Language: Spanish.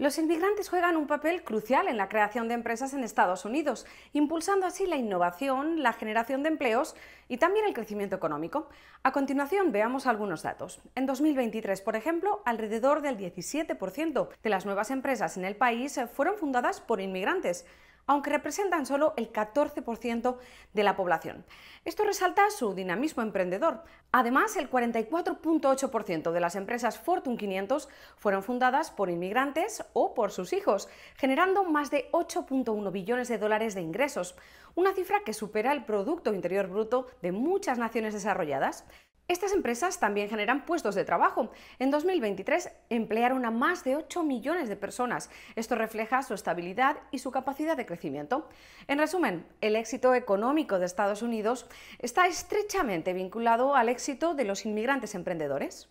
Los inmigrantes juegan un papel crucial en la creación de empresas en Estados Unidos, impulsando así la innovación, la generación de empleos y también el crecimiento económico. A continuación veamos algunos datos. En 2023, por ejemplo, alrededor del 17% de las nuevas empresas en el país fueron fundadas por inmigrantes aunque representan solo el 14% de la población. Esto resalta su dinamismo emprendedor. Además, el 44.8% de las empresas Fortune 500 fueron fundadas por inmigrantes o por sus hijos, generando más de 8.1 billones de dólares de ingresos, una cifra que supera el Producto Interior Bruto de muchas naciones desarrolladas. Estas empresas también generan puestos de trabajo. En 2023 emplearon a más de 8 millones de personas. Esto refleja su estabilidad y su capacidad de crecimiento. En resumen, el éxito económico de Estados Unidos está estrechamente vinculado al éxito de los inmigrantes emprendedores.